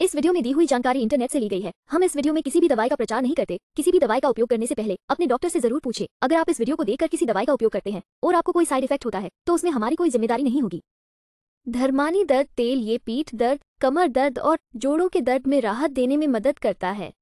इस वीडियो में दी हुई जानकारी इंटरनेट से ली गई है हम इस वीडियो में किसी भी दवाई का प्रचार नहीं करते किसी भी दवाई का उपयोग करने से पहले अपने डॉक्टर से जरूर पूछे अगर आप इस वीडियो को देखकर किसी दवाई का उपयोग करते हैं और आपको कोई साइड इफेक्ट होता है तो उसमें हमारी कोई जिम्मेदारी नहीं होगी धर्मानी दर्द तेल ये पीठ दर्द कमर दर्द और जोड़ों के दर्द में राहत देने में मदद करता है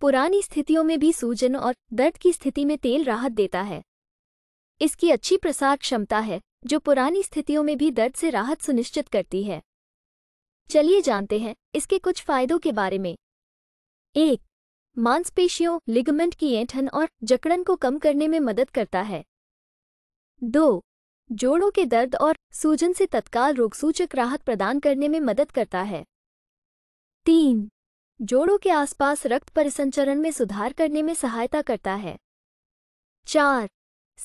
पुरानी स्थितियों में भी सूजन और दर्द की स्थिति में तेल राहत देता है इसकी अच्छी प्रसार क्षमता है जो पुरानी स्थितियों में भी दर्द से राहत सुनिश्चित करती है चलिए जानते हैं इसके कुछ फायदों के बारे में एक मांसपेशियों लिगमेंट की ऐंठन और जकड़न को कम करने में मदद करता है दो जोड़ों के दर्द और सूजन से तत्काल रोगसूचक राहत प्रदान करने में मदद करता है तीन जोड़ों के आसपास रक्त परिसंचरण में सुधार करने में सहायता करता है चार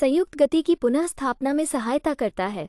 संयुक्त गति की पुनः स्थापना में सहायता करता है